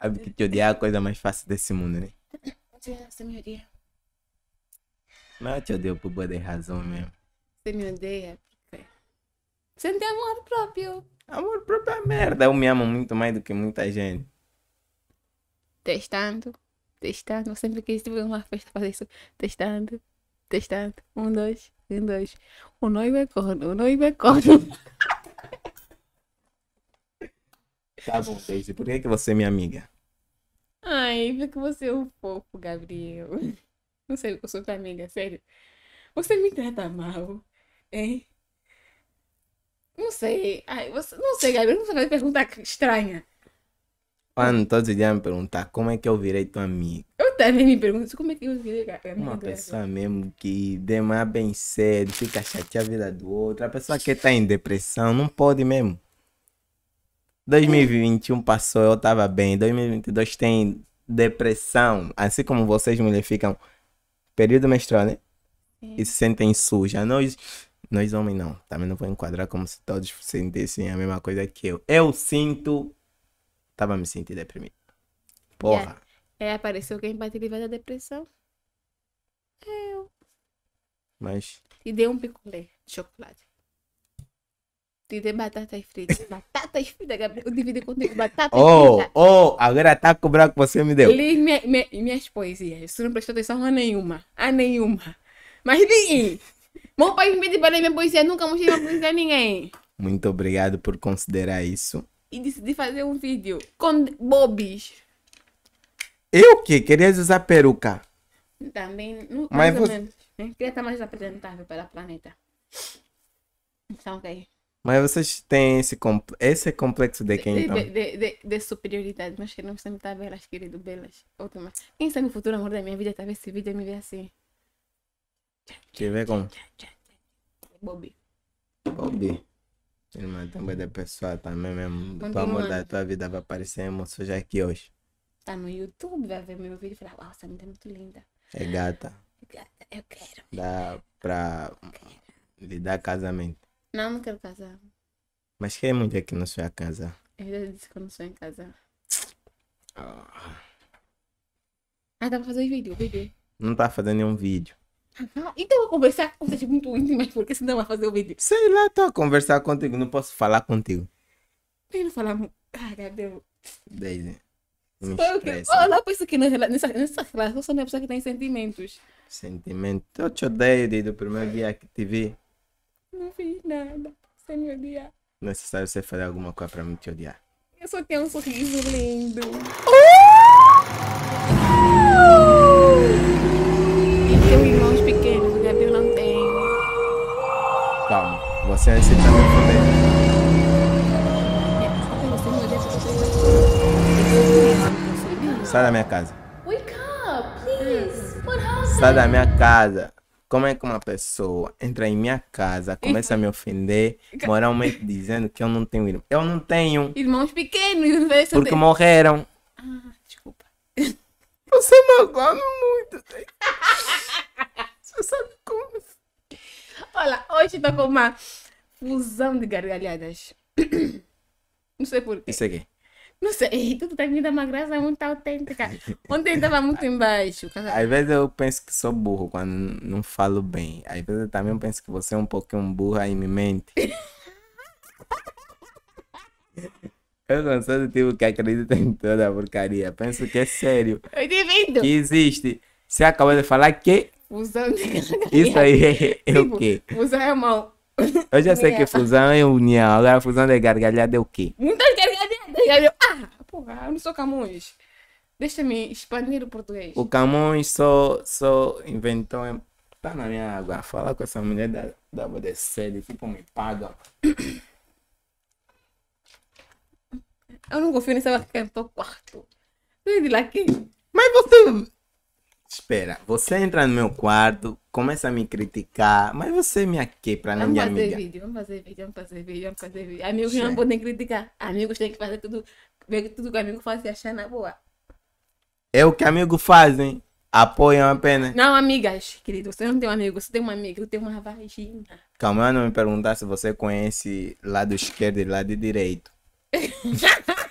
Sabe que te odiar é a coisa mais fácil desse mundo, né? Você me odeia. Mas eu te odeio por boa razão mesmo. Você me odeia porque você não tem amor próprio. Amor próprio é merda. Eu me amo muito mais do que muita gente. Testando, testando. Eu sempre quis ir uma festa fazer isso. Testando, testando. Um, dois, um, dois. O noivo é corno, o noivo é corno. Estavam vocês. E por que, é que você é minha amiga? Ai, porque você é um fofo, Gabriel. Não sei eu sou tua amiga, sério. Você me trata mal, hein? Não sei. Ai, você... Não sei, Gabriel. Não vai perguntar estranha. Mano, ah, todos os dias me perguntar como é que eu virei tua amiga. Eu também me pergunto como é que eu virei amiga. Uma pessoa mesmo que demais bem cedo, fica chateada a vida do outro. A pessoa que tá em depressão não pode mesmo. 2021 passou, eu tava bem. 2022 tem depressão. Assim como vocês, mulheres, ficam período menstrual, né? E se sentem suja. Nós, nós homens, não. Também não vou enquadrar como se todos sentissem a mesma coisa que eu. Eu sinto. Tava me sentindo deprimido. Porra. É, é apareceu quem livrar da depressão. Eu. Mas. E deu um picolé de chocolate de batata frita, batata frita Gabriel. Eu dividi contigo batatas oh, frita. Oh, agora está cobrado que você me deu. Li minha, minha, minhas poesias. Você não prestou atenção a nenhuma. A nenhuma. Mas li. Meu pai me deu para minha poesia. Nunca mostrei minha poesia a ninguém. Muito obrigado por considerar isso. E decidi fazer um vídeo com bobis. Eu que? Querias usar peruca? Também, não, mais Mas ou você... menos. Queria estar mais apresentável para o planeta. Então, ok. Mas vocês têm esse, esse complexo de quem, então? De, de, de, de superioridade. Nós queremos sempre estar belas, querido, belas. Ótima. Quem está no futuro amor da minha vida, talvez esse vídeo me vê assim. Te vê como? Bobby. Bobby. Irmã, também é da pessoa também mesmo. Quando o amor da tua vida vai aparecer emoção já aqui hoje. Tá no YouTube, vai ver meu vídeo e falar, uau, essa menina é muito linda. É gata. Gata, eu quero. Dá pra lhe dar casamento. Não, não quero casar. Mas quer é muito aqui na sua casa. Eu já disse que eu não sou em casa. Ah, ah dá pra fazer vídeo, vídeo. Não tá fazendo nenhum vídeo. Ah, então eu vou conversar com você muito íntimas, porque senão vai fazer o vídeo. Sei lá, tô a conversar contigo, não posso falar contigo. Eu não falar muito. Ah, cadê? Daisy. Olha, por isso que nessa, nessa relação eu é sou uma pessoa que tem sentimentos. Sentimento. Eu te odeio desde o primeiro dia que te vi. Não fiz nada. Sem me odiar. É necessário você fazer alguma coisa pra mim te odiar. Eu só tenho um sorriso lindo. Uh! Eu tenho irmãos pequenos, o Gabriel não tem. Calma, você é esse também também. Sai da minha casa. Wake up, please. Sai da minha casa. Como é que uma pessoa entra em minha casa, começa a me ofender, moralmente dizendo que eu não tenho irmão? Eu não tenho. Irmãos pequenos, vê Porque morreram. Ah, desculpa. Você magoa muito. Né? Você sabe como. É. Olha, hoje estou com uma fusão de gargalhadas. Não sei porquê. Isso aqui. Não sei, tudo tem me da uma graça muito autêntica. Ontem estava muito embaixo. Às vezes eu penso que sou burro quando não falo bem. Às vezes eu também penso que você é um pouquinho burra e me mente. Eu não sou do tipo que acredita em toda a porcaria. Penso que é sério. Eu divido. Que existe. Você acabou de falar que. Fusão de Isso aí é, é tipo, o quê? Fusão é mal. Eu já sei que fusão é união. Agora, fusão de gargalhada é o quê? Muitas gargalhadas e aí eu, ah, porra, eu não sou Camões. Deixa-me expandir o português. O Camões só, só inventou. Tá na minha água. Falar com essa mulher da, da WDC, tipo, me paga. Eu não confio nessa vaca que é quarto. Vem de lá aqui. Mas você Espera, você entra no meu quarto, começa a me criticar, mas você é me aqui pra não me amiga. Vamos fazer vídeo, vamos fazer vídeo, vamos fazer vídeo, vamos fazer vídeo. Amigos não podem criticar, amigos têm que fazer tudo, ver tudo que o amigo faz e achar na boa. É o que amigo fazem, apoiam apenas. Não, amigas, querido, você não tem um amigo, você tem um amigo eu tenho uma vagina. Calma, não me perguntar se você conhece lado esquerdo e lado direito.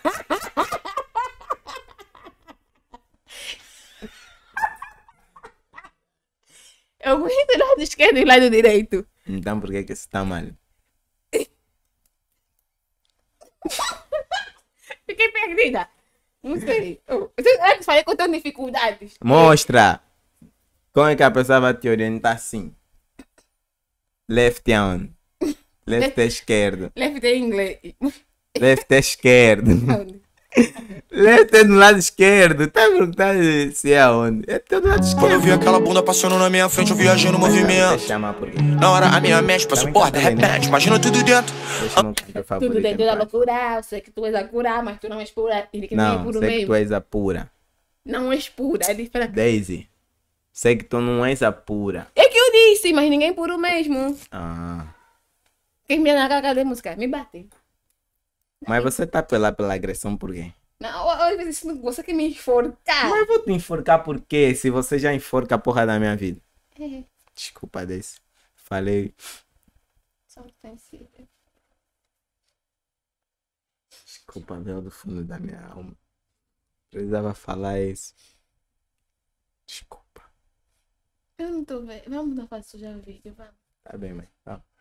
alguns do lado esquerdo e do lado direito. Então por que que está mal? Fiquei perdida. Não sei. Oh, eu, falei que eu dificuldades. Mostra! Como é que a pessoa vai te orientar assim? Left on. Left é esquerdo. Left é inglês. Left é esquerdo. Letra é do lado esquerdo, tá perguntando se é aonde? É teu do lado esquerdo. Quando eu vi aquela bunda passando na minha frente, eu viajei no movimento. Na hora a minha mente passou tá por de né? repente, imagina tudo dentro. Tudo dentro da então, loucura, eu sei que tu és a cura, mas tu não és pura. Ele é que não, puro sei mesmo. que tu és a pura. Não és pura, é diferente. Daisy, sei que tu não és a pura. É que eu disse, mas ninguém é puro mesmo. Ah. Quem me na cara de música, me bate. Mas você tá pela, pela agressão por quê? Não, às vezes você quer me enforcar. Mas vou te enforcar por quê? Se você já enforca a porra da minha vida. É. Desculpa desse. Falei. Só ofensiva. Desculpa, meu, do fundo da minha alma. Precisava falar isso. Desculpa. Eu não tô vendo. Vamos mudar pra sujar o vídeo, vamos. Tá bem, mãe. Vamos.